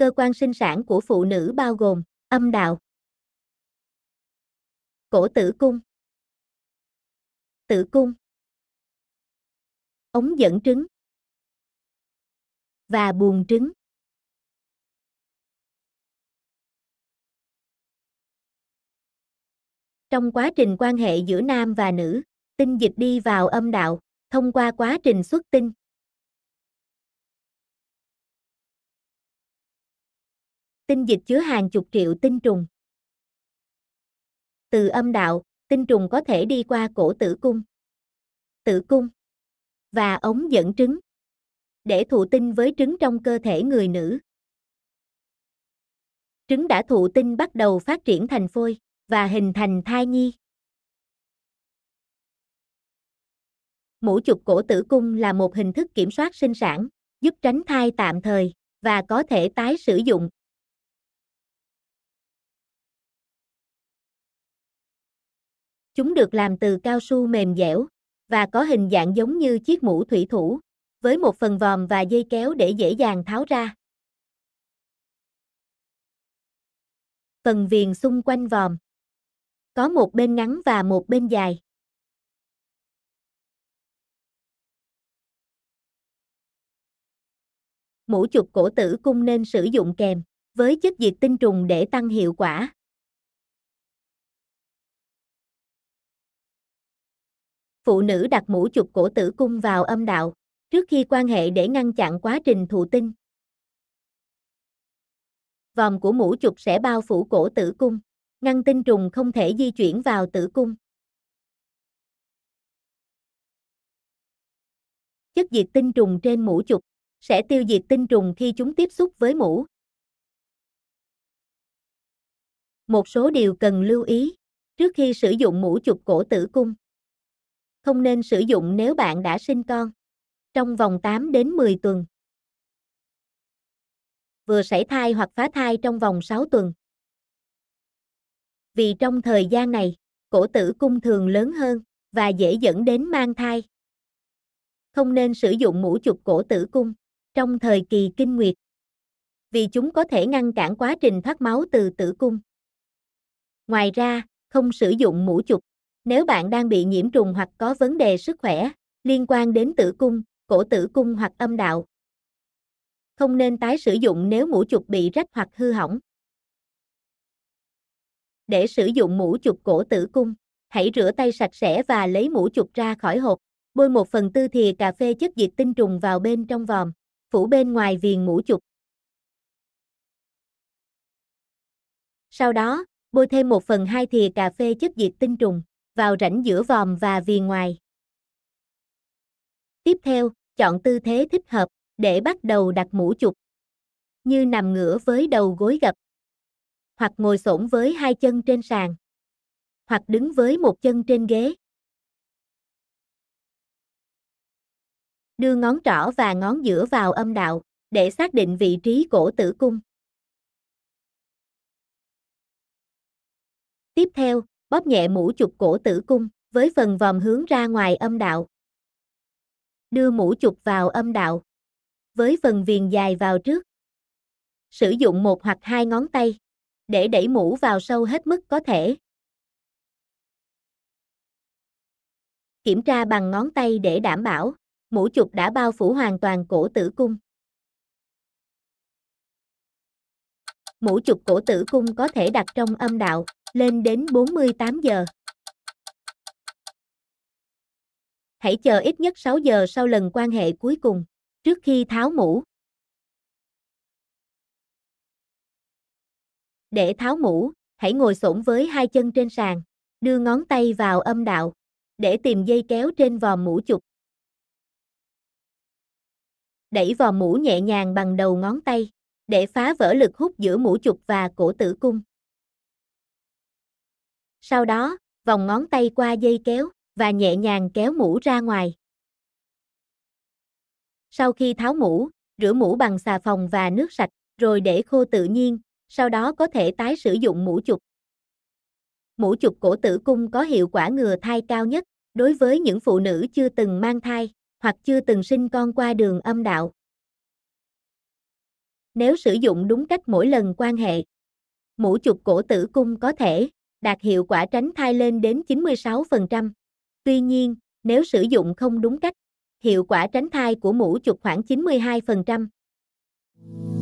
cơ quan sinh sản của phụ nữ bao gồm âm đạo, cổ tử cung, tử cung, ống dẫn trứng và buồng trứng. Trong quá trình quan hệ giữa nam và nữ, tinh dịch đi vào âm đạo thông qua quá trình xuất tinh. tinh dịch chứa hàng chục triệu tinh trùng. Từ âm đạo, tinh trùng có thể đi qua cổ tử cung, tử cung và ống dẫn trứng để thụ tinh với trứng trong cơ thể người nữ. Trứng đã thụ tinh bắt đầu phát triển thành phôi và hình thành thai nhi. Mũ chụp cổ tử cung là một hình thức kiểm soát sinh sản, giúp tránh thai tạm thời và có thể tái sử dụng Chúng được làm từ cao su mềm dẻo và có hình dạng giống như chiếc mũ thủy thủ, với một phần vòm và dây kéo để dễ dàng tháo ra. Phần viền xung quanh vòm có một bên ngắn và một bên dài. Mũ chụp cổ tử cung nên sử dụng kèm với chất diệt tinh trùng để tăng hiệu quả. phụ nữ đặt mũ chụp cổ tử cung vào âm đạo, trước khi quan hệ để ngăn chặn quá trình thụ tinh. Vòng của mũ chụp sẽ bao phủ cổ tử cung, ngăn tinh trùng không thể di chuyển vào tử cung. Chất diệt tinh trùng trên mũ chụp sẽ tiêu diệt tinh trùng khi chúng tiếp xúc với mũ. Một số điều cần lưu ý trước khi sử dụng mũ chụp cổ tử cung không nên sử dụng nếu bạn đã sinh con. Trong vòng 8 đến 10 tuần. Vừa sảy thai hoặc phá thai trong vòng 6 tuần. Vì trong thời gian này, cổ tử cung thường lớn hơn và dễ dẫn đến mang thai. Không nên sử dụng mũ chụp cổ tử cung trong thời kỳ kinh nguyệt vì chúng có thể ngăn cản quá trình thoát máu từ tử cung. Ngoài ra, không sử dụng mũ chụp nếu bạn đang bị nhiễm trùng hoặc có vấn đề sức khỏe liên quan đến tử cung, cổ tử cung hoặc âm đạo, không nên tái sử dụng nếu mũ chụp bị rách hoặc hư hỏng. Để sử dụng mũ chụp cổ tử cung, hãy rửa tay sạch sẽ và lấy mũ chụp ra khỏi hộp, bôi 1 phần tư thìa cà phê chất diệt tinh trùng vào bên trong vòm, phủ bên ngoài viền mũ chụp. Sau đó, bôi thêm 1 phần 2 thìa cà phê chất diệt tinh trùng vào rãnh giữa vòm và viền ngoài. Tiếp theo, chọn tư thế thích hợp để bắt đầu đặt mũ chụp. Như nằm ngửa với đầu gối gập, hoặc ngồi xổm với hai chân trên sàn, hoặc đứng với một chân trên ghế. Đưa ngón trỏ và ngón giữa vào âm đạo để xác định vị trí cổ tử cung. Tiếp theo, bóp nhẹ mũ chụp cổ tử cung, với phần vòm hướng ra ngoài âm đạo. Đưa mũ chụp vào âm đạo, với phần viền dài vào trước. Sử dụng một hoặc hai ngón tay, để đẩy mũ vào sâu hết mức có thể. Kiểm tra bằng ngón tay để đảm bảo, mũ chụp đã bao phủ hoàn toàn cổ tử cung. Mũ chụp cổ tử cung có thể đặt trong âm đạo, lên đến 48 giờ. Hãy chờ ít nhất 6 giờ sau lần quan hệ cuối cùng, trước khi tháo mũ. Để tháo mũ, hãy ngồi xổm với hai chân trên sàn, đưa ngón tay vào âm đạo, để tìm dây kéo trên vòm mũ chụp. Đẩy vòm mũ nhẹ nhàng bằng đầu ngón tay, để phá vỡ lực hút giữa mũ chụp và cổ tử cung sau đó, vòng ngón tay qua dây kéo, và nhẹ nhàng kéo mũ ra ngoài. Sau khi tháo mũ, rửa mũ bằng xà phòng và nước sạch, rồi để khô tự nhiên, sau đó có thể tái sử dụng mũ chụp. Mũ chụp cổ tử cung có hiệu quả ngừa thai cao nhất đối với những phụ nữ chưa từng mang thai hoặc chưa từng sinh con qua đường âm đạo. Nếu sử dụng đúng cách mỗi lần quan hệ, mũ chụp cổ tử cung có thể đạt hiệu quả tránh thai lên đến 96%. Tuy nhiên, nếu sử dụng không đúng cách, hiệu quả tránh thai của mũ chụp khoảng 92%.